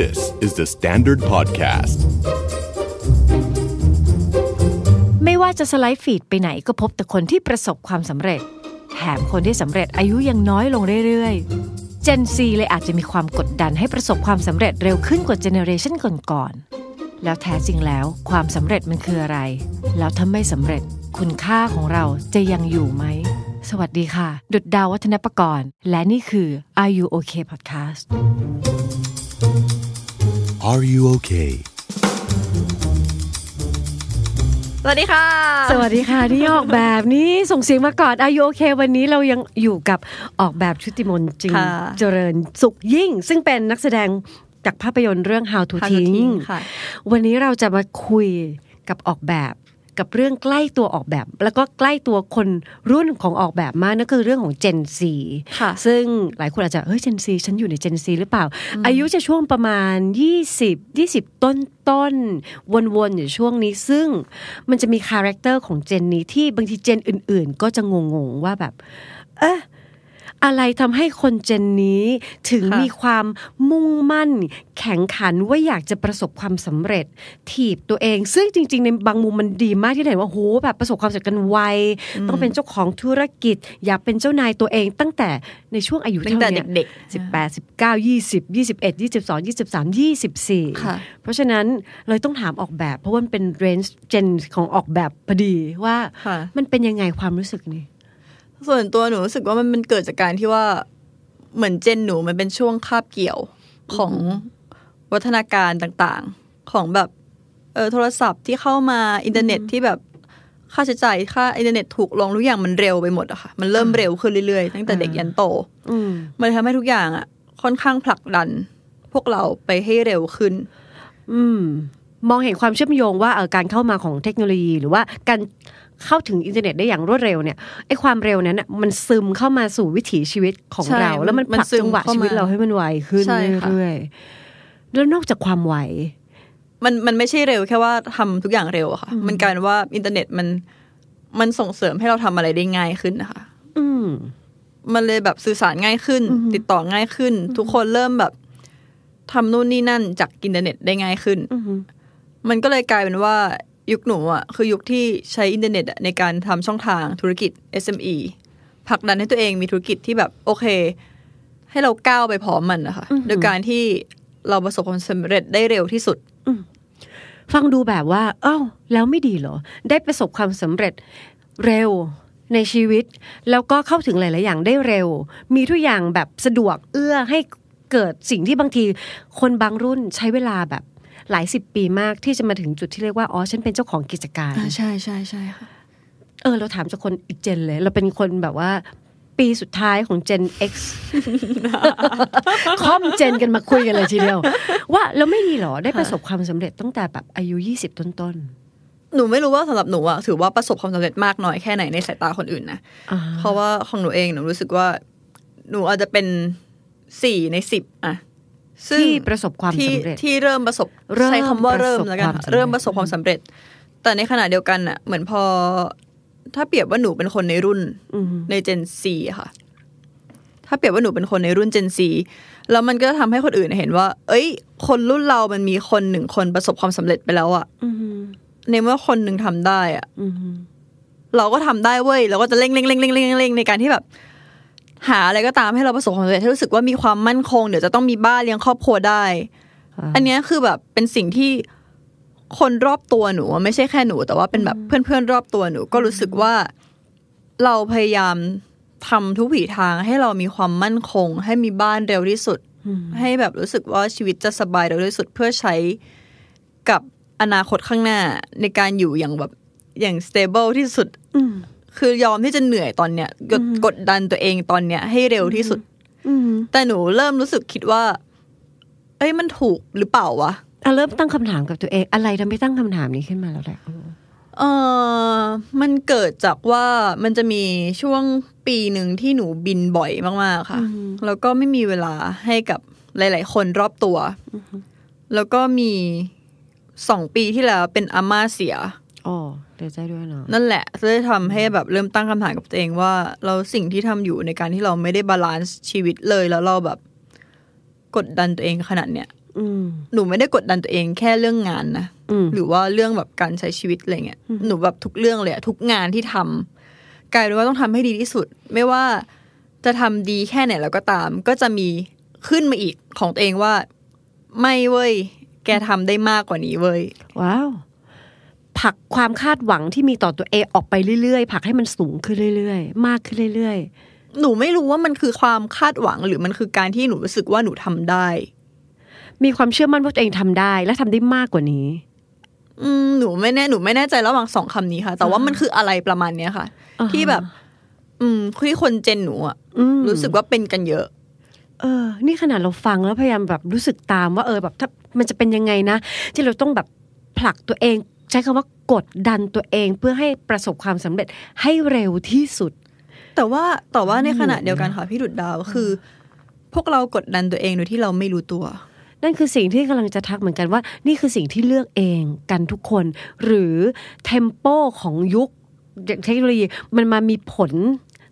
This is the Standard Podcast ไม่ว่าจะสไลด์ฟีดไปไหนก็พบแต่คนที่ประสบความสำเร็จ แถมคนที่สำเร็จอายุยังน้อยลงเรื่อยๆเจนซีเลยอาจจะมีความกดดันให้ประสบความสำเร็จเร็วขึ้นกว่าเจเนอเรชันก่อนๆ แล้วแท้จริงแล้วความสำเร็จมันคืออะไร แล้วถ้าไม่สำเร็จคุณค่าของเราจะยังอยู่ไหม สวัสดีค่ะ ดุดดาววัฒนประกรณ์และนี่คือ Are You OK Podcast Are you okay สวัสดีค่ะ สวัสดีค่ะนี่ออกแบบนี้ส่งเสียงมาก่อนอายุโอเควันนี้เรายังอยู่กับออกแบบชุติมนจริง เจริญสุขยิ่ง ซึ่งเป็นนักแสดงจากภาพยนตร์เรื่อง How to How Think วันนี้เราจะมาคุยกับออกแบบกับเรื่องใกล้ตัวออกแบบแล้วก็ใกล้ตัวคนรุ่นของออกแบบมากนั่นคือเรื่องของเจนซี ค่ะ ซึ่งหลายคนอาจจะเฮ้ยเจนซีฉันอยู่ในเจนซีหรือเปล่า อายุจะช่วงประมาณ 20 20 ต้นต้นวนๆอยู่ช่วงนี้ซึ่งมันจะมีคาแรคเตอร์ของเจนนี้ที่บางทีเจนอื่นๆ ก็จะงงๆว่าแบบ เอออะไรทำให้คนเจนนี้ถึงมีความมุ่งมั่น แข็งขันว่าอยากจะประสบความสำเร็จถีบตัวเอง ซึ่งจริง ๆ ในบางมุมมันดีมากที่เห็นว่าโหแบบประสบความสำเร็จกันไวต้องเป็นเจ้าของธุรกิจ อยากเป็นเจ้านายตัวเองตั้งแต่ในช่วงอายุเท่านี้เด็กๆสิบแปดสิบเก้ายี่สิบยี่สิบเอ็ดยี่สิบสองยี่สิบสามยี่สิบสี่เพราะฉะนั้น เลยต้องถามออกแบบเพราะว่ามันเป็นเรนจ์เจนของออกแบบพอดีว่า มันเป็นยังไงความรู้สึกนี่ส่วนตัวหนูรู้สึกว่ามันป็นเกิดจากการที่ว่า เหมือนเจนหนูมันเป็นช่วงคาบเกี่ยวของวัฒนาการต่างๆ ของแบบเออโทรศัพท์ที่เข้ามาอินเทอร์เน็ตที่แบบ ค่าใช้จ่ายค่าอินเทอร์เน็ตถูกลงทุกอย่างมันเร็วไปหมดอะค่ะ มันเริ่มเร็วขึ้นเรื่อยๆตั้งแต่เด็กยันโตมันทำให้ทุกอย่างอะค่อนข้างผลักดัน พวกเราไปให้เร็วขึ้น อืมมองเห็นความเชื่อมโยงว่าเออการเข้ามาของเทคโนโลยีหรือว่าการเข้าถึงอินเทอร์เน็ตได้อย่างรวดเร็วเนี่ยไอ้ความเร็วนั้นมันซึมเข้ามาสู่วิถีชีวิตของเรา แล้วมันผลักจังหวะชีวิตเราให้มันไวขึ้นเรื่อยๆแล้วนอกจากความไวมันมันไม่ใช่เร็วแค่ว่าทำทุกอย่างเร็วค่ะมันกลายเป็นว่า อินเทอร์เน็ตมัน มันส่งเสริมให้เราทำอะไรได้ง่ายขึ้นนะคะอืมันเลยแบบสื่อสารง่ายขึ้น ติดต่อง่ายขึ้น ทุกคนเริ่มแบบทำนู่นนี่นั่น จากอินเทอร์เน็ตได้ง่ายขึ้นมันก็เลยกลายเป็นว่ายุคหนูอ่ะคือยุคที่ใช้อินเทอร์เน็ตในการทำช่องทางธุรกิจ SME ผลักดันให้ตัวเองมีธุรกิจที่แบบ โอเค ให้เราก้าวไปพร้อมมันนะคะโดยการที่เราประสบความสำเร็จได้เร็วที่สุดฟังดูแบบว่า เอ้า แล้วไม่ดีเหรอ ได้ประสบความสำเร็จเร็วในชีวิตแล้วก็เข้าถึงหลาย ๆ อย่างได้เร็ว มีทุกอย่างแบบสะดวกเอื้อให้เกิดสิ่งที่บางที คนบางรุ่นใช้เวลาแบบหลายสิบปีมากที่จะมาถึงจุดที่เรียกว่าอ๋อฉันเป็นเจ้าของกิจการ ใช่ใช่ใช่ค่ะเออเราถามจากคนอีกเจนเลยเราเป็นคนแบบว่า ปีสุดท้ายของ็กซ X ค้อมเจนกันมาคุยกันเลยทีเดียวว่าเราไม่ดีหรอได้ประสบความสำเร็จตั้งแต่แบบอายุยี่สิบต้นๆหนูไม่รู้ว่าสำหรับหนูอะถือว่าประสบความสำเร็จมากน้อยแค่ไหนในสายตาคนอื่นนะเพราะว่าของหนูเองหนูรู้สึกว่า หนูอาจจะเป็นสี่ในสิบอะที่ประสบความสำเร็จที่เริ่มประสบใช้คำว่าเริ่มแล้วกันเริ่มประสบความสำเร็จ แต่ในขณะเดียวกันอ่ะ เหมือนพอ ถ้าเปรียบว่าหนูเป็นคนในรุ่นในเจนซีค่ะ ถ้าเปรียบว่าหนูเป็นคนในรุ่นเจนซีแล้วมันก็ทำให้คนอื่นเห็นว่า เอ้ย คนรุ่นเรา มันมีคนหนึ่งคนประสบความสำเร็จไปแล้วอ่ะในเมื่อคนหนึ่งทำได้ อ่ะเราก็ทำได้เว้ยเราก็จะเร่งเร่งเร่งเร่งเร่งในการที่แบบหาอะไรก็ตามให้เราประสบความสำเร็จให้รู้สึกว่ามีความมั่นคงเดี๋ยวจะต้องมีบ้านเลี้ยงครอบครัวได้ อันนี้คือแบบเป็นสิ่งที่คนรอบตัวหนู ไม่ใช่แค่หนูแต่ว่าเป็นแบบเพื่อนๆรอบตัวหนู ก็รู้สึกว่าเราพยายามทำทุกผีทางให้เรามีความมั่นคง ให้มีบ้านเร็วที่สุดให้แบบรู้สึกว่าชีวิตจะสบายเร็วที่สุด เพื่อใช้กับอนาคตข้างหน้าในการอยู่อย่างแบบอย่างสเตเบิลที่สุดคือยอมที่จะเหนื่อยตอนเนี้ยกดดันตัวเองตอนเนี้ยให้เร็วที่สุดแต่หนูเริ่มรู้สึกคิดว่าเอ้ยมันถูกหรือเปล่าวะอเริ่มตั้งคำถามกับตัวเอง อะไรทำให้ตั้งคำถามนี้ขึ้นมาแล้วแหละเออมันเกิดจากว่ามันจะมีช่วงปีหนึ่งที่หนูบินบ่อยมากๆค่ะแล้วก็ไม่มีเวลาให้กับหลาย ๆ คนรอบตัวแล้วก็มีสองปีที่แล้วเป็นอาม่าเสียออ๋เียใจด้วยเนาะนั่นแหละจะได้ทำให้แบบเริ่มตั้งคำถามกับตัวเองว่าเราสิ่งที่ทำอยู่ในการที่เราไม่ได้บาลานซ์ชีวิตเลยแล้วเราแบบกดดันตัวเองขนาดเนี้ยหนูไม่ได้กดดันตัวเองแค่เรื่องงานนะหรือว่าเรื่องแบบการใช้ชีวิตอะไรเงี้ยหนูแบบทุกเรื่องเลยทุกงานที่ทำ กลายเป็นว่าต้องทำให้ดีที่สุด ไม่ว่าจะทำดีแค่ไหนแล้วก็ตามก็จะมีขึ้นมาอีกของตัวเองว่า ไม่เว้ยแกทำได้มากกว่านี้เว้ยว้าวผลักความคาดหวังที่มีต่อตัวเองออกไปเรื่อย ๆผลักให้มันสูงขึ้นเรื่อยๆ มากขึ้นเรื่อย ๆ หนูไม่รู้ว่ามันคือความคาดหวัง หรือมันคือการที่หนูรู้สึกว่าหนูทำได้ มีความเชื่อมั่นว่าตัวเองทำได้และทำได้มากกว่านี้หนูไม่แน่หนู ไม่แน่ใจระหว่างสองคำนี้ค่ะ แต่ว่ามันคืออะไรประมาณเนี้ยค่ะที่แบบ อืมคือคนเจนหนูอ่ะรู้สึกว่าเป็นกันเยอะ เออ นี่ขนาดเราฟังแล้วพยายามแบบรู้สึกตามว่าเออแบบถ้ามันจะเป็นยังไงนะที่เราต้องแบบผลักตัวเองใช้คำว่ากดดันตัวเองเพื่อให้ประสบความสำเร็จให้เร็วที่สุด แต่ว่าแต่ว่าในขณะเดียวกันค่ะพี่ดุดดาวคือ พวกเรากดดันตัวเองโดยที่เราไม่รู้ตัว นั่นคือสิ่งที่กำลังจะทักเหมือนกันว่า นี่คือสิ่งที่เลือกเองกันทุกคน หรือเทมโปของยุคเทคโนโลยีมันมามีผล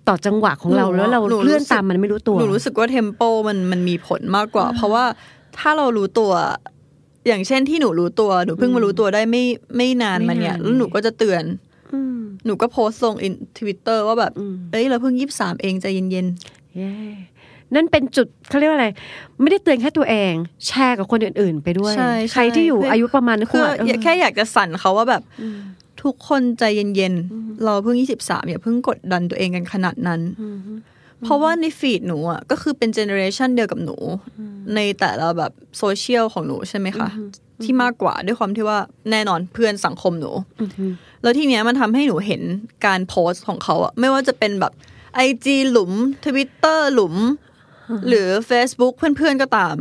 ต่อจังหวะของเรา แล้วเราเลื่อนตามมันไม่รู้ตัวหนูรู้สึกว่าเทมโปมันมันมีผลมากกว่า เพราะว่าถ้าเรารู้ตัวอย่างเช่นที่หนูรู้ตัวหนูเพิ่งมารู้ตัวได้ไม่ไม่นานมาเนี่ยแล้วหนูก็จะเตือนหนูก็โพสต์ลงอินทวิตเตอร์ว่าแบบเอ้ยเราเพิ่งยี่สิบสามเองใจเย็นๆนั่นเป็นจุดเขาเรียกว่าอะไร ไม่ได้เตือนแค่ตัวเอง แชร์กับคนอื่น ๆ ไปด้วย ใครที่อยู่อายุประมาณน้คือแค่อยากจะสั่นเขาว่าแบบทุกคนใจเย็นๆเราเพิ่งยี่สิบสามอย่าเพิ่งกดดันตัวเองกันขนาดนั้นเพราะว่าในฟีดหนูอ่ะก็คือเป็นเจเนอเรชันเดียวกับหนู ในแต่ละแบบโซเชียลของหนูใช่ไหมคะที่มากกว่าด้วยความที่ว่าแน่นอนเพื่อนสังคมหนูแล้วทีเนี้ยมันทำให้หนูเห็นการโพสต์ของเขาอะไม่ว่าจะเป็นแบบไอจีหลุมทวิตเตอร์หลุม หรือ Facebook เพื่อนๆก็ตาม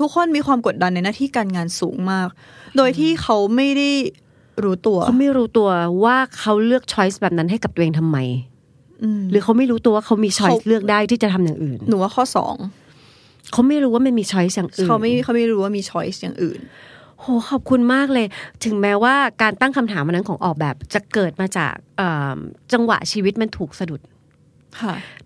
ทุกคนมีความกดดันในหน้าที่การงานสูงมาก โดยที่เขาไม่ได้รู้ตัวเขาไม่รู้ตัวว่าเขาเลือกช้อยส์แบบนั้นให้กับตัวเองทำไมหรือเขาไม่รู้ตัวว่าเขามีช้อยเลือกได้ที่จะทำอย่างอื่นหนูว่าข้อสองเขาไม่รู้ว่ามันมีช้อยอย่างอื่นเขาไม่เขาไม่รู้ว่ามีช้อยอย่างอื่นโหขอบคุณมากเลย ถึงแม้ว่าการตั้งคำถามมันนั้นของออกแบบจะเกิดมาจากจังหวะชีวิตมันถูกสะดุด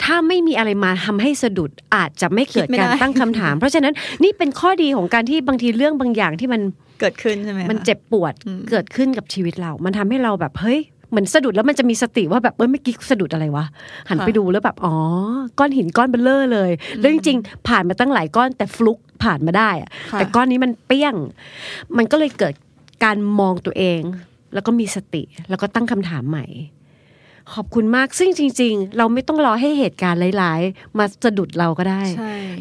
ถ้าไม่มีอะไรมาทำให้สะดุด อาจจะไม่เกิดการตั้งคำถาม เพราะฉะนั้น นี่เป็นข้อดีของการที่บางทีเรื่องบางอย่างที่มันเกิดขึ้นใช่ไหมมันเจ็บปวดเกิดขึ้นกับชีวิตเรา มันทำให้เราแบบเฮ้ยเหมือนสะดุดแล้วมันจะมีสติว่าแบบเออเมื่อกี้สะดุดอะไรวะหันไปดูแล้วแบบอ๋อ ก้อนหินก้อนเบลเลอร์เลยแล้วจริงๆผ่านมาตั้งหลายก้อน แต่ฟลุกผ่านมาได้แต่ก้อนนี้มันเปี้ยง มันก็เลยเกิดการมองตัวเอง แล้วก็มีสติแล้วก็ตั้งคำถามใหม่ ขอบคุณมากซึ่งจริงๆ เราไม่ต้องรอให้เหตุการณ์หลาย ๆ มาสะดุดเราก็ได้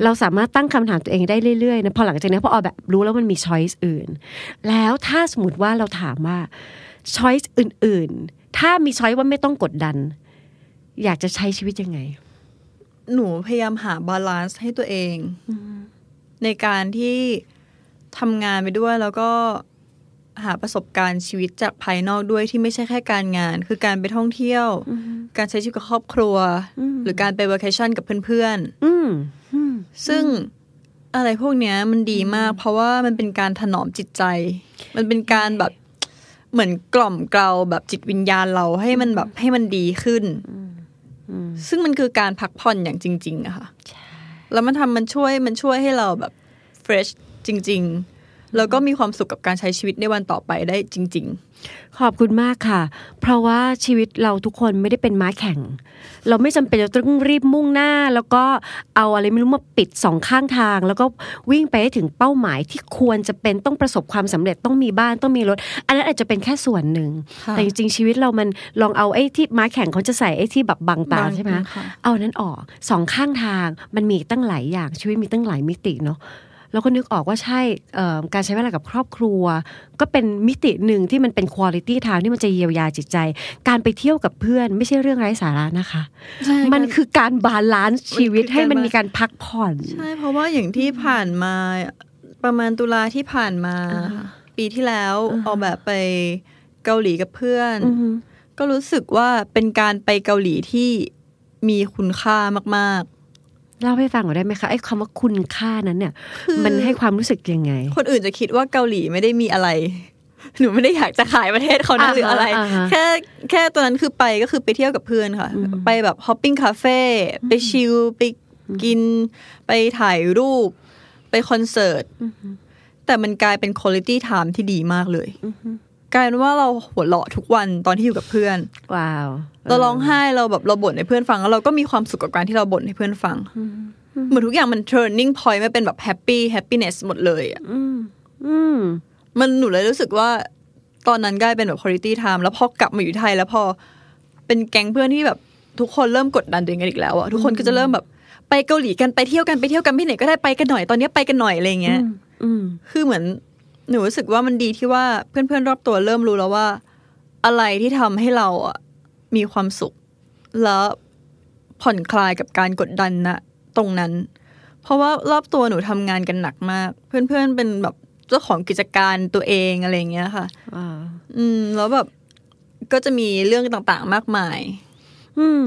เราสามารถตั้งคำถามตัวเองได้เรื่อยๆนะพอหลังจากนี้พอออแบบรู้แล้วมันมีช้อยส์อื่น แล้วถ้าสมมติว่าเราถามว่าช้อยส์อื่น ๆถ้ามีช้อยว่าไม่ต้องกดดัน อยากจะใช้ชีวิตยังไง หนูพยายามหาบาลานซ์ให้ตัวเองในการที่ทำงานไปด้วยแล้วก็หาประสบการณ์ชีวิตจากภายนอกด้วยที่ไม่ใช่แค่การงาน คือการไปท่องเที่ยวการใช้ชีวิตกับครอบครัว หรือการไปวัคชั่นกับเพื่อนๆซึ่งอะไรพวกเนี้ยมันดีมาก เพราะว่ามันเป็นการถนอมจิตใจมันเป็นการแบบเหมือนกล่อมเกลาแบบจิตวิญญาณเราให้มันแบบให้มันดีขึ้น ซึ่งมันคือการพักผ่อนอย่างจริง ๆอะค่ะแล้วมันทำมันช่วยมันช่วยให้เราแบบเฟรชจริงๆแล้วก็มีความสุขกับการใช้ชีวิตในวันต่อไปได้จริง ๆ ขอบคุณมากค่ะ เพราะว่าชีวิตเราทุกคนไม่ได้เป็นม้าแข่ง เราไม่จำเป็นจะต้องรีบมุ่งหน้า แล้วก็เอาอะไรไม่รู้มาปิดสองข้างทาง แล้วก็วิ่งไปให้ถึงเป้าหมายที่ควรจะเป็นต้องประสบความสำเร็จต้องมีบ้านต้องมีรถ อันนั้นอาจจะเป็นแค่ส่วนหนึ่ง แต่จริงๆ ชีวิตเรา มันลองเอาไอ้ที่ม้าแข่งเขาจะใส่ไอ้ที่แบบบังตาใช่ไหมเอานั้นออกสองข้างทางมันมีตั้งหลายอย่างชีวิตมีตั้งหลายมิติเนาะเราก็นึกออกว่าใช่การใช้เวลากับครอบครัว ก็เป็นมิติหนึ่งที่มันเป็นคุณลิตี้ทางที่มันจะเยียวยาจิตใจ การไปเที่ยวกับเพื่อนไม่ใช่เรื่องไร้สาระนะคะ มันคือการบาลานซ์ชีวิตให้มันมีการพักผ่อนใช่เพราะว่าอย่างที่ผ่านมาประมาณตุลาที่ผ่านมา ปีที่แล้วออกแบบไปเกาหลีกับเพื่อน ก็รู้สึกว่าเป็นการไปเกาหลีที่มีคุณค่ามากเล่าให้ฟังก่อได้ไหมคะไอ้คำว่าคุณค่านั้นเนี่ยมันให้ความรู้สึกยังไง คนอื่นจะคิดว่าเกาหลีไม่ได้มีอะไรหนูไม่ได้อยากจะขายประเทศเขานหรืออะไรแค่แค่ตอนนั้นคือไปก็คือไปเที่ยวกับเพื่อนค่ะ ไปแบบฮอปปิ้งคาเฟ่ไปชิลไปกิน ไปถ่ายรูป ไปคอนเสิร์ตแต่มันกลายเป็นคุณภาพไทม์ที่ดีมากเลยกลายเป็นว่าเราหัวเราะทุกวันตอนที่อยู่กับเพื่อนว้าวเราร้องไห้เราแบบเราบ่นให้เพื่อนฟัง แล้วเราก็มีความสุขกับการที่เราบ่นให้เพื่อนฟังเหมือนทุกอย่างมัน turning point ไม่เป็นแบบ happy happiness หมดเลยอ่ะมันหนูเลยรู้สึกว่า ตอนนั้นกด้เป็นแบบ quality time แล้วพอกลับมาอยู่ไทย แล้วพอเป็นแก๊งเพื่อนที่แบบ ทุกคนเริ่มกดดันตัวเองกันอีกแล้วอ่ะทุกคนก็จะเริ่มแบบไปเกาหลีกันไปเที่ยวกันไปเที่ยวกันไปไหนก็ได้ไปกันหน่อยตอนนี้ไปกันหน่อยอะไรเงี้ยคือเหมือนหนูรู้สึกว่ามันดีที่ว่าเพื่อนๆรอบตัวเริ่มรู้แล้วว่า อะไรที่ทำให้เราอ่ะมีความสุข และผ่อนคลายกับการกดดันนะตรงนั้น เพราะว่ารอบตัวหนูทำงานกันหนักมาก เพื่อนๆเเป็นแบบเจ้าของกิจการตัวเองอะไรเงี้ยค่ะอืม แล้วแบบ ก็จะมีเรื่องต่างๆมากมาย อืม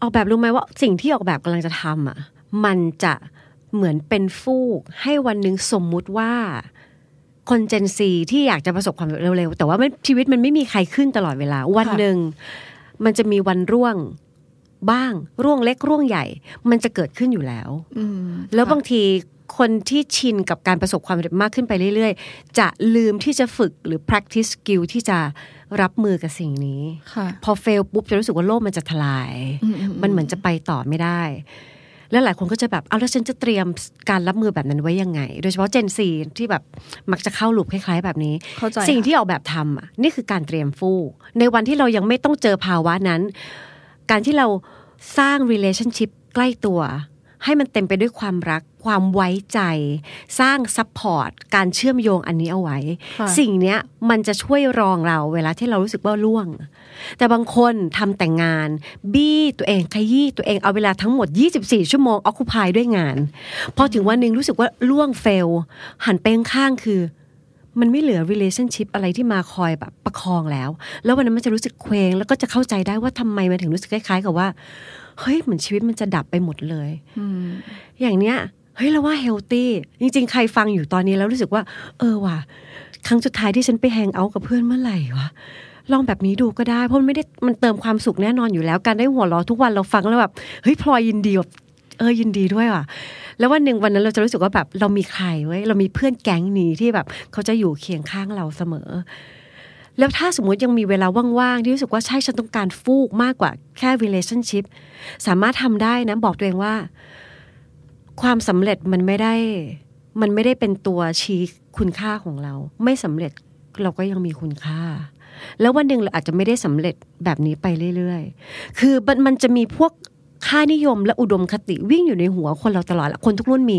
ออกแบบรู้ไหมว่าสิ่งที่ออกแบบกำลังจะทำอ่ะ มันจะเหมือนเป็นฟูก ให้วันหนึ่งสมมุติว่าคนเจนซีที่อยากจะประสบความเร็ว ๆ แต่ว่าชีวิตมันไม่มีใครขึ้นตลอดเวลา วันหนึ่งมันจะมีวันร่วงบ้างร่วงเล็ก ร่วงใหญ่ มันจะเกิดขึ้นอยู่แล้ว แล้วบางทีคนที่ชินกับการประสบความสำเร็จมากขึ้นไปเรื่อย ๆ จะลืมที่จะฝึกหรือ practice skill ที่จะรับมือกับสิ่งนี้ พอเฟลปุ๊บ จะรู้สึกว่าโลกมันจะทลาย มันเหมือนจะไปต่อไม่ได้แล้วหลายคนก็จะแบบ เอาแล้วฉันจะเตรียมการรับมือแบบนั้นไว้ยังไง โดยเฉพาะเจนซีที่แบบมักจะเข้าหลุมคล้ายๆแบบนี้ สิ่งที่ออกแบบทำอ่ะนี่คือการเตรียมฟู่ในวันที่เรายังไม่ต้องเจอภาวะนั้น การที่เราสร้าง relationship ใกล้ตัว ให้มันเต็มไปด้วยความรักความไว้ใจสร้างซัพพอร์ตการเชื่อมโยงอันนี้เอาไว้ สิ่งเนี้ยมันจะช่วยรองเราเวลาที่เรารู้สึกว่าล่วง แต่บางคนทำแต่งงานบี้ตัวเองขยี้ตัวเอง เอาเวลาทั้งหมด 24 ชั่วโมง ออคุพายด้วยงาน พอถึงวันหนึ่งรู้สึกว่าล่วงเฟลหันเป้งข้างคือ มันไม่เหลือ relationship อะไรที่มาคอยแบบประคองแล้ว แล้ววันนั้นมันจะรู้สึกเคว้งแล้วก็จะเข้าใจได้ว่าทำไมมันถึงรู้สึกคล้าย ๆ กับว่า เฮ้ยเหมือนชีวิตมันจะดับไปหมดเลยอย่างเนี้ยเฮ้ยเราว่าเฮลตี้จริง ๆ ใครฟังอยู่ตอนนี้ แล้วรู้สึกว่า เออว่ะ ครั้งสุดท้ายที่ฉันไปแฮงเอาท์กับเพื่อนเมื่อไหร่วะลองแบบนี้ดูก็ได้ เพราะมันไม่ได้มันเติมความสุขแน่นอนอยู่แล้ว การได้หัวเราะทุกวันเราฟังแล้วแบบ เฮ้ยพลอยยินดีแบบเออยินดีด้วยว่ะ แล้ววันหนึ่งวันนั้นเราจะรู้สึกว่าแบบ เรามีใครไว้เรามีเพื่อนแก๊งนี้ที่แบบ เขาจะอยู่เคียงข้างเราเสมอ แล้วถ้าสมมติยังมีเวลาว่างๆที่รู้สึกว่าใช่ฉันต้องการฟูกมากกว่าแค่ relationship สามารถทำได้นะบอกตัวเองว่าความสำเร็จมันไม่ได้มันไม่ได้เป็นตัวชี้คุณค่าของเรา ไม่สำเร็จเราก็ยังมีคุณค่า แล้ววันหนึ่งเราอาจจะไม่ได้สำเร็จแบบนี้ไปเรื่อยๆคือมันจะมีพวกค่านิยมและอุดมคติวิ่งอยู่ในหัวคนเราตลอดคนทุกรุ่นมี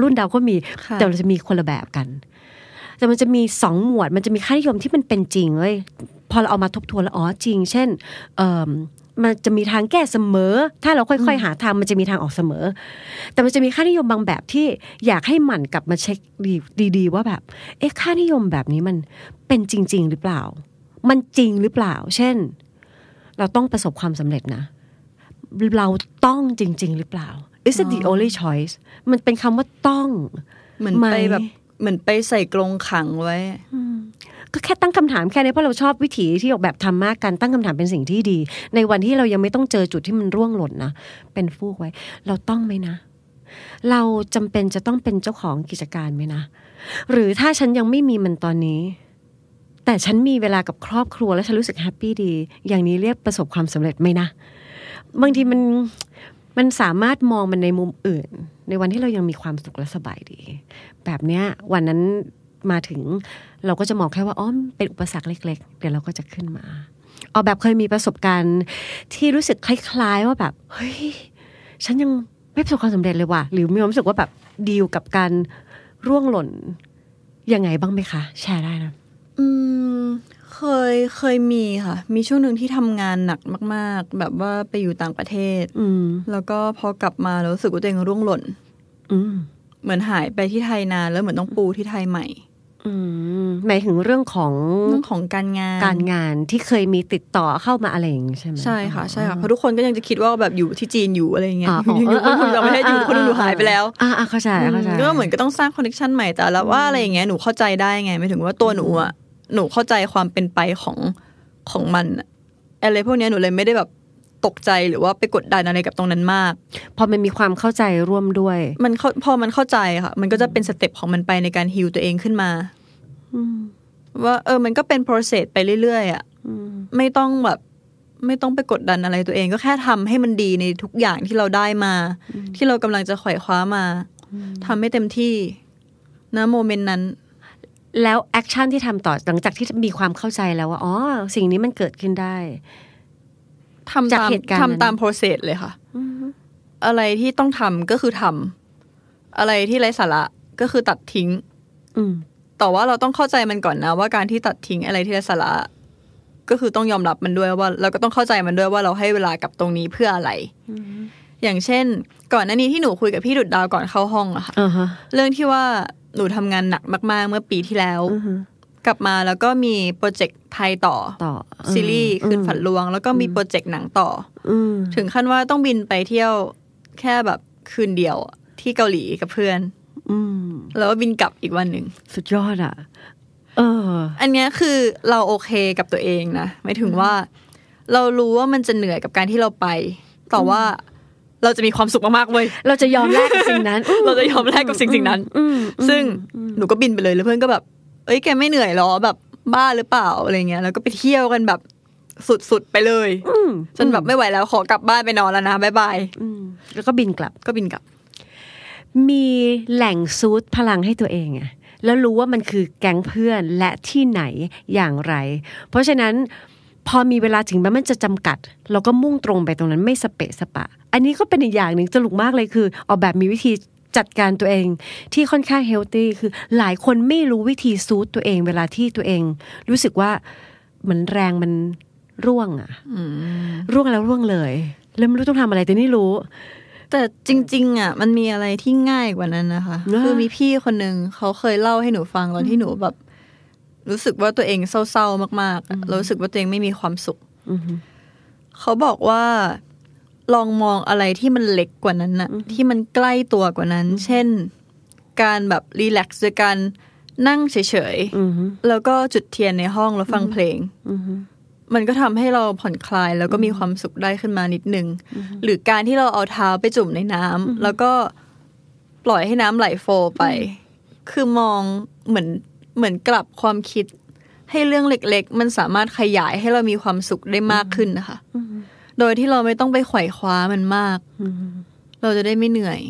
รุ่นดาวก็มี แต่เราจะมีคนละแบบกัน แต่มันจะมีสองหมวด มันจะมีค่านิยมที่มันเป็นจริงเลยพอเราเอามาทบทวนแล้วอ๋อจริง เช่นมันจะมีทางแก้เสมอ ถ้าเราค่อยๆ หาทาง มันจะมีทางออกเสมอ แต่มันจะมีค่านิยมบางแบบที่อยากให้หมั่นกลับมาเช็คดีๆ ว่าแบบ เอ๊ะค่านิยมแบบนี้มันเป็นจริงๆ หรือเปล่า มันจริงหรือเปล่า เช่น เราต้องประสบความสำเร็จนะ เราต้องจริง ๆหรือเปล่า is it the only choice มันเป็นคำว่าต้องเหมือนไปแบบเหมือนไปใส่กรงขังไว้ก็แค่ตั้งคำถามแค่นี้เพราะเราชอบวิถีที่ออกแบบทำมากกันตั้งคำถามเป็นสิ่งที่ดี ในวันที่เรายังไม่ต้องเจอจุดที่มันร่วงหล่นนะเป็นฟูกไว้ เราต้องไหมนะเราจำเป็นจะต้องเป็นเจ้าของกิจการไหมนะหรือถ้าฉันยังไม่มีมันตอนนี้ แต่ฉันมีเวลากับครอบครัวและฉันรู้สึกแฮปปี้ดี อย่างนี้เรียกประสบความสำเร็จไหมนะบางทีมันมันสามารถมองมันในมุมอื่น ในวันที่เรายังมีความสุขและสบายดี แบบเนี้ยวันนั้นมาถึงเราก็จะมองแค่ว่าอ้อมเป็นอุปสรรคเล็กๆ เดี๋ยวเราก็จะขึ้นมา ออกแบบเคยมีประสบการณ์ที่รู้สึกคล้ายๆว่าแบบ เฮ้ย ฉันยังไม่ประสบความสำเร็จเลยว่ะหรือมีความรู้สึกว่าแบบ ดีลกับการร่วงหล่น ยังไงบ้างไหมคะ แชร์ได้นะ อืม เคยเคยมีค่ะ มีช่วงหนึ่งที่ทำงานหนักมาก ๆ แบบว่าไปอยู่ต่างประเทศแล้วก็พอกลับมาแล้วรู้สึกว่าตัวเองร่วงหล่นเหมือนหายไปที่ไทยนานแล้วเหมือนต้องปูที่ไทยใหม่หมายถึงเรื่องของเรื่องของการงานการงานที่เคยมีติดต่อเข้ามาอะไรอย่างนี้ใช่ไหมใช่ค่ะ ใช่ค่ะเพราะทุกคนก็ยังจะคิดว่าแบบอยู่ที่จีนอยู่อะไรเงี้ยอยู่คนอเราไม่ได้อยู่คนอราหายไปแล้วอ่าเข้าใจเข้าใจก็เหมือนก็ต้องสร้างคอนเนคชั่นใหม่แต่ละว่าอะไรอย่างเงี้ยหนูเข้าใจได้ไงไม่ถึงว่าตัวหนูอ่ะหนูเข้าใจความเป็นไปของของมันอะไรพวกเนี้ยหนูเลยไม่ได้แบบตกใจหรือว่าไปกดดันอะไรกับตรงนั้นมากพอมันมีความเข้าใจร่วมด้วย มันพอมันเข้าใจค่ะมันก็จะเป็นสเต็ปของมันไปในการฮิวตัวเองขึ้นมาว่า เออมันก็เป็น process ไปเรื่อยๆอ่ะไม่ต้องแบบ ไม่ต้องไปกดดันอะไรตัวเอง ก็แค่ทำให้มันดีในทุกอย่างที่เราได้มา ที่เรากำลังจะไขว่คว้ามาทำให้เต็มที่นะโมเมนต์นั้น แล้วแอคชั่นที่ทำต่อหลังจากที่มีความเข้าใจแล้วว่าอ๋อสิ่งนี้มันเกิดขึ้นได้ทำาตามทำตามโปรเซสเลยค่ะอะไรที่ต้องทำก็คือทำ อะไรที่ไร้สาระก็คือตัดทิ้ง อืแต่ว่าเราต้องเข้าใจมันก่อนนะว่าการที่ตัดทิ้งอะไรที่ไร้สาระก็คือต้องยอมรับมันด้วยว่าเราก็ต้องเข้าใจมันด้วยว่าเราให้เวลากับตรงนี้เพื่ออะไรอย่างเช่น ก่อนหน้านี้ที่หนูคุยกับพี่ดุดดาวก่อนเข้าห้องอะค่ะเรื่องที่ว่าหนูทำงานหนักมากๆเมื่อปีที่แล้วกลับมาแล้วก็มีโปรเจกต์ไทยต่อ ต่อซีรีส์คืนฝันลวง แล้วก็มีโปรเจกต์หนังต่ออถึงขั้นว่าต้องบินไปเที่ยวแค่แบบคืนเดียวที่เกาหลีกับเพื่อนแล้วบินกลับอีกวันหนึ่งสุดยอดอ่ะ เออ อันนี้คือเราโอเคกับตัวเองนะไม่ถึงว่าเรารู้ว่ามันจะเหนื่อยกับการที่เราไปแต่ว่าเราจะมีความสุขมากๆเว้ยเราจะยอมแลกกับสิ่งนั้นเราจะยอมแลกกับสิ่งสิ่งนั้นซึ่งหนูก็บินไปเลยแล้วเพื่อนก็แบบเอ้ยแกไม่เหนื่อยหรอแบบบ้าหรือเปล่าอะไรเงี้ยแล้วก็ไปเที่ยวกันแบบสุดๆไปเลยจนแบบไม่ไหวแล้วขอกลับบ้านไปนอนแล้วนะบายบายแล้วก็บินกลับก็บินกลับมีแหล่งซูดพลังให้ตัวเองอะแล้วรู้ว่ามันคือแก๊งเพื่อนและที่ไหนอย่างไร เพราะฉะนั้น พอมีเวลาถึงแม้มันจะจำกัด เราก็มุ่งตรงไปตรงนั้น ไม่สเปะสปะ อันนี้ก็เป็นอีกอย่างหนึ่งตลกมากเลยคือ ออกแบบมีวิธีจัดการตัวเอง ที่ค่อนข้างเฮลตี้คือหลายคนไม่รู้วิธีซูดตัวเอง เวลาที่ตัวเอง รู้สึกว่าเหมือนแรงมันร่วงอะร่วงแล้วร่วงเลย แล้วไม่รู้ต้องทำอะไรแต่นี่รู้แต่จริงๆอ่ะ มันมีอะไรที่ง่ายกว่านั้นนะคะคือมีพี่คนนึงเขาเคยเล่าให้หนูฟังตอนที่หนูแบบ รู้สึกว่าตัวเองเศร้าๆมาก ๆ รู้สึกว่าตัวเองไม่มีความสุขเขาบอกว่าลองมองอะไรที่มันเล็กกว่านั้นน่ะที่มันใกล้ตัวกว่านั้น เช่น การแบบรีแลกซ์ด้วยการนั่งเฉยๆแล้วก็จุดเทียนในห้องแล้วฟังเพลงมันก็ทำให้เราผ่อนคลายแล้วก็มีความสุขได้ขึ้นมานิดนึง หรือการที่เราเอาเท้าไปจุ่มในน้ำ แล้วก็ปล่อยให้น้ำไหลโฟไป คือมองเหมือนเหมือนกลับความคิดให้เรื่องเล็กๆมันสามารถขยายให้เรามีความสุขได้มากขึ้นนะคะโดยที่เราไม่ต้องไปไขว่คว้ามันมากเราจะได้ไม่เหนื่อย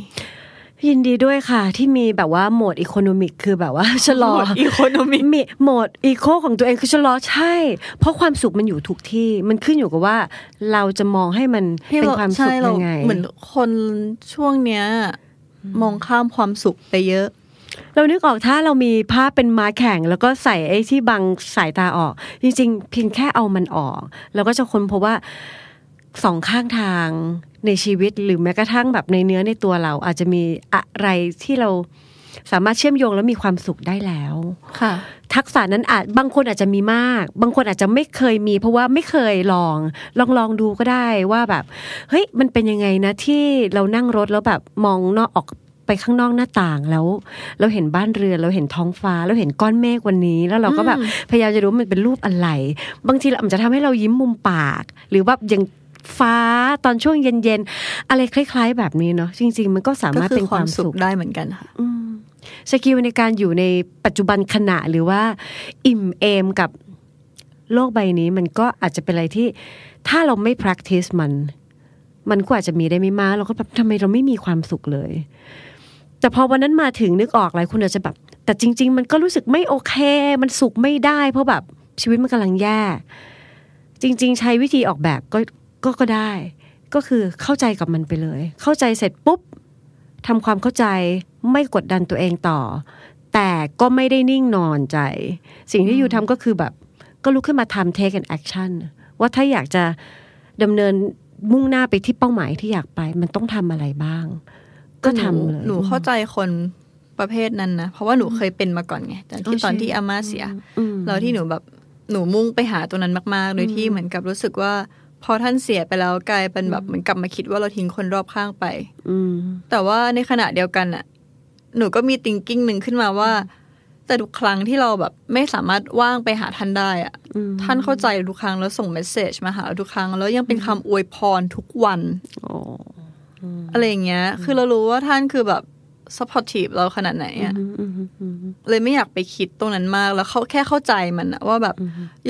ยินดีด้วยค่ะ ที่มีแบบว่าโหมดอีโคโนมิกคือแบบว่าชะลอโหมดอีโคโนมิกมีโหมดอีโคของตัวเองคือชะลอใช่ เพราะความสุขมันอยู่ทุกที่มันขึ้นอยู่กับว่า เราจะมองให้มันเป็นความสุขยังไงเหมือนคนช่วงเนี้ยมองข้ามความสุขไปเยอะ เรานึกออกถ้าเรามีผ้าเป็นม้าแข่งแล้วก็ใส่ไอ้ที่บังสายตาออก จริงๆเพียงแค่เอามันออกเราก็จะค้นพบว่าสองข้างทางในชีวิตหรือแม้กระทั่งแบบในเนื้อในตัวเราอาจจะมีอะไรที่เราสามารถเชื่อมโยง แล้วมีความสุขได้แล้ว ค่ะ ทักษะนั้นอาจบางคนอาจจะมีมาก บางคนอาจจะไม่เคยมี เพราะว่าไม่เคยลอง ลองลองดูก็ได้ว่าแบบ เฮ้ยมันเป็นยังไงนะ ที่เรานั่งรถแล้วแบบมองนอกออกไปข้างนอกหน้าต่างแล้ว เราเห็นบ้านเรือนเราเห็นท้องฟ้าเราเห็นก้อนเมฆวันนี้ แล้วเราก็แบบพยายามจะรู้มันเป็นรูปอะไรบางทีเราอาจจะทำให้เรายิ้มมุมปาก หรือว่าอย่างฟ้าตอนช่วงเย็น ๆ อะไรคล้าย ๆ แบบนี้เนาะจริง ๆ มันก็สามารถเป็นความสุขได้เหมือนกันค่ะสกิลในการอยู่ในปัจจุบันขณะหรือว่า อิ่มเอม กับโลกใบนี้มันก็อาจจะเป็นอะไรที่ถ้าเราไม่ practice มัน มันก็อาจจะมีได้ไม่มากเราก็แบบทำไมเราไม่มีความสุขเลย แต่พอวันนั้นมาถึงนึกออกหลายคุณอาจจะแบบ แต่จริง ๆ มันก็รู้สึกไม่โอเค มันสุขไม่ได้ เพราะแบบชีวิตมันกำลังแย่จริง ๆ ใช้วิธีออกแบบก็ก็ก็ได้ก็คือเข้าใจกับมันไปเลย เข้าใจเสร็จปุ๊บทำความเข้าใจไม่กดดันตัวเองต่อ แต่ก็ไม่ได้นิ่งนอนใจ สิ่งที่อยู่ทำก็คือแบบ ก็ลุกขึ้นมาทำ take an action ว่าถ้าอยากจะดำเนินมุ่งหน้าไปที่เป้าหมายที่อยากไป มันต้องทำอะไรบ้าง ก็ทำเลยหนูเข้าใจคนประเภทนั้นนะเพราะว่าหนูเคยเป็นมาก่อนไงที่ตอนที่อาม่าเสียเราที่หนูแบบหนูมุ่งไปหาตัวนั้นมาก ๆ โดยที่เหมือนกับรู้สึกว่าพอท่านเสียไปแล้วกลายเป็นแบบเหมือนกลับมาคิดว่าเราทิ้งคนรอบข้างไป อืแต่ว่าในขณะเดียวกันอะหนูก็มีติงกิ้งหนึ่งขึ้นมาว่า แต่ทุกครั้งที่เราแบบไม่สามารถว่างไปหาท่านได้อะท่านเข้าใจทุกครั้งแล้วส่งเมสเซจมาหาทุกครั้ง แล้วยังเป็นคำอวยพรทุกวันอะไรอย่างเงี้ยคือเรารู้ว่าท่านคือแบบ supportive เราขนาดไหนอ่ะเลยไม่อยากไปคิดตรงนั้นมาก แล้วเขาแค่เข้าใจมันว่าแบบ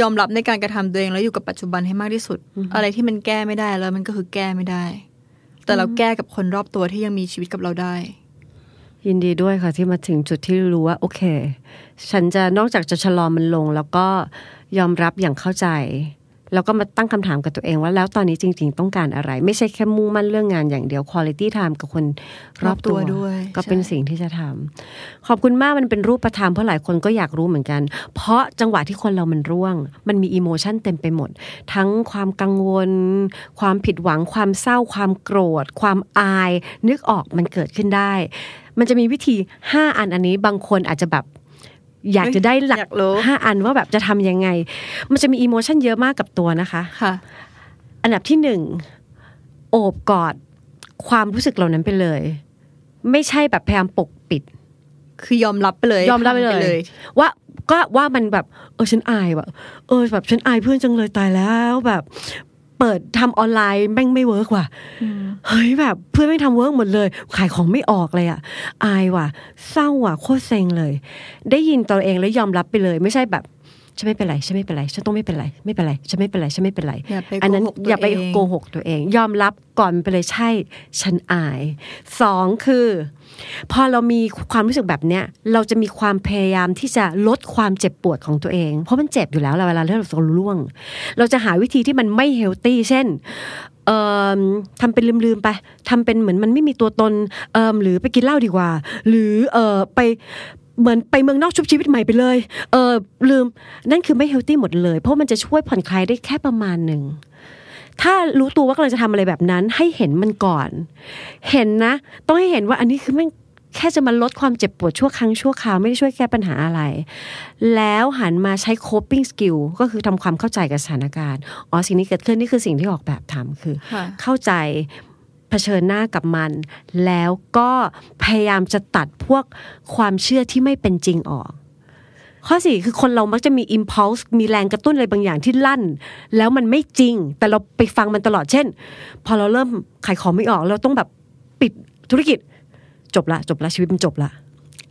ยอมรับในการกระทำตัวเองแล้วอยู่กับปัจจุบันให้มากที่สุด อะไรที่มันแก้ไม่ได้แล้วมันก็คือแก้ไม่ได้ แต่เราแก้กับคนรอบตัวที่ยังมีชีวิตกับเราได้ ยินดีด้วยค่ะที่มาถึงจุดที่รู้ว่าโอเค ฉันจะนอกจากจะชะลอมันลง แล้วก็ยอมรับอย่างเข้าใจแล้วก็มาตั้งคำถามกับตัวเองว่าแล้วตอนนี้จริงๆต้องการอะไร ไม่ใช่แค่มุ่งมั่นเรื่องงานอย่างเดียวคุณภาพทกับคนรอบตัวด้วย ก็เป็นสิ่งที่จะทำ ขอบคุณมากมันเป็นรูปประทามเพราะหลายคนก็อยากรู้เหมือนกัน เพราะจังหวะที่คนเรามันร่วง มันมีอิโมชันเต็มไปหมด ทั้งความกังวล ความผิดหวัง ความเศร้า ความโกรธ ความอาย นึกออกมันเกิดขึ้นได้ มันจะมีวิธี 5 อันอันนี้บางคนอาจจะแบบอยากจะได้หลักห้าอันว่าแบบจะทำยังไง มันจะมีอีโมชันเยอะมากกับตัวนะคะค่ะ อันดับที่หนึ่งโอบกอดความรู้สึกเหล่านั้นไปเลย ไม่ใช่แบบพยายามปกปิด คือยอมรับไปเลย ยอมรับไปเลยว่าก็ว่ามันแบบเออฉันอายว่ะ เออแบบฉันอายเพื่อนจังเลยตายแล้วแบบเปิดทำออนไลน์ แม่งไม่เวิร์กว่ะเฮ้ยแบบ เพื่อนไม่ทำเวิร์กหมดเลย ขายของไม่ออกเลยอ่ะ อายว่ะเศร้าว่ะโคตรเซ็งเลย ได้ยินตัวเองแล้วยอมรับไปเลยไม่ใช่แบบฉันไม่เป็นไรฉันไม่เป็นไรฉันต้องไม่เป็นไรไม่เป็นไรฉันไม่เป็นไรฉันไม่เป็นไรอันนั้นอย่าไปโกหกตัวเองยอมรับก่อนไปเลยใช่ ฉันอายสองคือพอเรามีความรู้สึกแบบเนี้ยเราจะมีความพยายามที่จะลดความเจ็บปวดของตัวเอง เพราะมันเจ็บอยู่แล้ว เวลาเรื่องเราล่วง เราจะหาวิธีที่มันไม่เฮลตี้ เช่นทำเป็นลืมๆไปทำเป็นเหมือนมันไม่มีตัวตนหรือไปกินเหล้าดีกว่า หรือไปเหมือนไปเมืองนอกชุบชีวิตใหม่ไปเลย เออลืม นั่นคือไม่เฮลตี้หมดเลย เพราะมันจะช่วยผ่อนคลายได้แค่ประมาณหนึ่ง ถ้ารู้ตัวว่ากำลังจะทำอะไรแบบนั้น ให้เห็นมันก่อน เห็นนะ ต้องให้เห็นว่าอันนี้คือมันแค่จะมาลดความเจ็บปวดชั่วครั้งชั่วคราวไม่ได้ช่วยแก้ปัญหาอะไร แล้วหันมาใช้ coping skill ก็คือทำความเข้าใจกับสถานการณ์ อ๋อสิ่งนี้เกิดขึ้นนี่คือสิ่งที่ออกแบบทำคือเข้าใจเผชิญหน้ากับมัน แล้วก็พยายามจะตัดพวกความเชื่อที่ไม่เป็นจริงออก ข้อสี่คือคนเรามักจะมี impulse มีแรงกระตุ้นอะไรบางอย่างที่ลั่น แล้วมันไม่จริง แต่เราไปฟังมันตลอดเช่น พอเราเริ่มขายของไม่ออก เราต้องแบบปิดธุรกิจจบละจบละชีวิตมันจบละ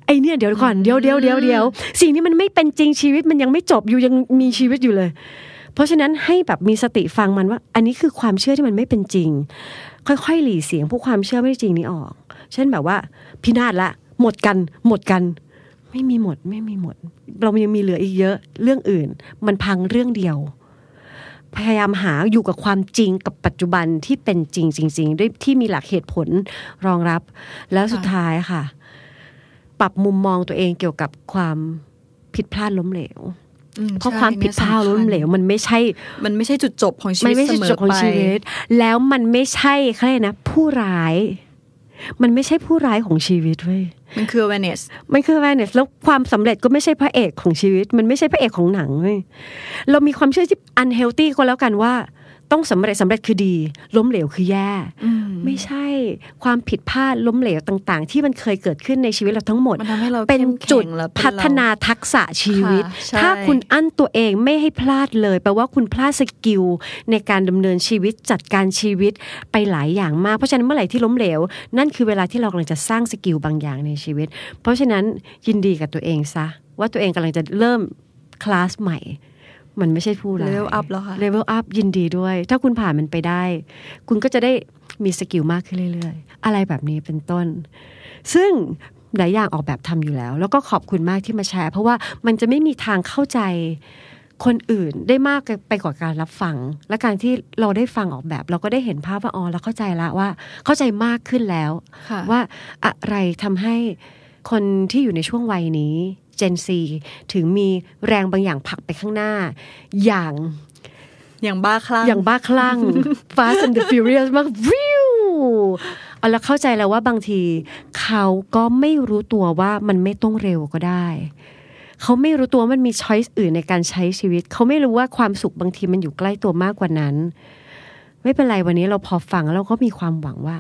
ไอเนี่ยเดี๋ยวก่อนเดี๋ยวเดียวเดียวเดียวสิ่งนี้มันไม่เป็นจริงชีวิตมันยังไม่จบอยู่ยังมีชีวิตอยู่เลย เพราะฉะนั้นให้แบบมีสติฟังมันว่า อันนี้คือความเชื่อที่มันไม่เป็นจริงค่อยๆหลีเสียงพวกความเชื่อไม่จริงนี้ออก เช่นแบบว่าพินาศละ หมดกัน หมดกัน ไม่มีหมด ไม่มีหมด เรายังมีเหลืออีกเยอะเรื่องอื่น มันพังเรื่องเดียว พยายามหาอยู่กับความจริงกับปัจจุบันที่เป็นจริงจริง ๆ ด้วยที่มีหลักเหตุผลรองรับ แล้วสุดท้ายค่ะ ปรับมุมมองตัวเองเกี่ยวกับความผิดพลาดล้มเหลวเพราะความผิดพลาดล้มเหลวมันไม่ใช่ มันไม่ใช่จุดจบ ของชีวิตเสมอไปแล้วมันไม่ใช่ใครนะ ผู้ร้าย มันไม่ใช่ผู้ร้ายของชีวิตเว้ย มันคือเวนิสมันคือเวนิสแล้วความสำเร็จก็ไม่ใช่พระเอกของชีวิต มันไม่ใช่พระเอกของหนังเว้ย เรามีความเชื่อที่อันเฮลตี้ก็แล้วกันว่าต้องสำเร็จสำเร็จคือดีล้มเหลวคือแย่ ไม่ใช่ความผิดพลาดล้มเหลวต่างๆ ที่มันเคยเกิดขึ้นในชีวิตเราทั้งหมด เป็นจุดพัฒนาทักษะชีวิต ถ้าคุณอั้นตัวเองไม่ให้พลาดเลย แปลว่าคุณพลาดสกิลในการดำเนินชีวิตจัดการชีวิตไปหลายอย่างมาก เพราะฉะนั้นเมื่อไหร่ที่ล้มเหลว นั่นคือเวลาที่เรากำลังจะสร้างสกิลบางอย่างในชีวิต เพราะฉะนั้นยินดีกับตัวเองซะว่าตัวเองกำลังจะเริ่มคลาสใหม่มันไม่ใช่ผู้ร้ายเลเวลอัพแล้วค่ะเลเวลอัพยินดีด้วย ถ้าคุณผ่านมันไปได้ คุณก็จะได้มีสกิลมากขึ้นเรื่อยๆ อะไรแบบนี้เป็นต้น ซึ่ง หลายอย่างออกแบบทำอยู่แล้ว แล้วก็ขอบคุณมากที่มาแชร์เพราะว่ามันจะไม่มีทางเข้าใจคนอื่นได้มากไปกว่าการรับฟัง และการที่เราได้ฟังออกแบบ เราก็ได้เห็นภาพว่าอ๋อเราเข้าใจละว่าเข้าใจมากขึ้นแล้วว่าอะไรทำให้คนที่อยู่ในช่วงวัยนี้จนซีถึงมีแรงบางอย่างผลักไปข้างหน้า อย่าง อย่างบ้าคลั่งอย่างบ้าคลั่ง Fast and the Furious มากวิวเอาละเข้าใจแล้วว่าบางทีเขาก็ไม่รู้ตัวว่ามันไม่ต้องเร็วก็ได้เขาไม่รู้ตัวมันมีช้อยส์อื่นในการใช้ชีวิตเขาไม่รู้ว่าความสุขบางทีมันอยู่ใกล้ตัวมากกว่านั้น ไม่เป็นไรวันนี้เราพอฟังแล้วก็มีความหวังว่า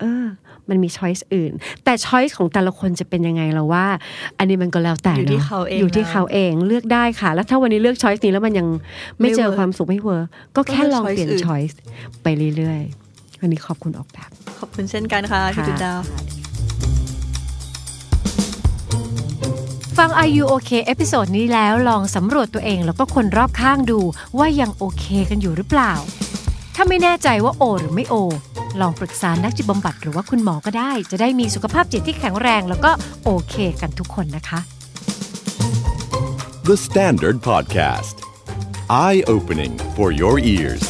เออมันมีช้อยส์อื่น แต่ช้อยส์ของแต่ละคนจะเป็นยังไงเราว่า อันนี้มันก็แล้วแต่อยู่ที่เขาเองอยู่ที่เขาเองเลือกได้ค่ะ แล้วถ้าวันนี้เลือกช้อยส์นี้แล้วมันยังไม่เจอความสุขไม่เวิร์กก็แค่ลองเปลี่ยนช้อยส์ไปเรื่อยๆ วันนี้ขอบคุณออกแบบขอบคุณเช่นกันค่ะพีุ่ดาวฟัง Are You OK เอพิโซดนี้แล้วลองสำรวจตัวเองแล้วก็คนรอบข้างดูว่ายังโอเคกันอยู่หรือเปล่า ถ้าไม่แน่ใจว่าโอ หรือไม่โอลองปรึกษานักจิตบำบัดหรือว่าคุณหมอก็ได้ จะได้มีสุขภาพจิตที่แข็งแรง แล้วก็โอเคกันทุกคนนะคะ The Standard Podcast Eye Opening for Your Ears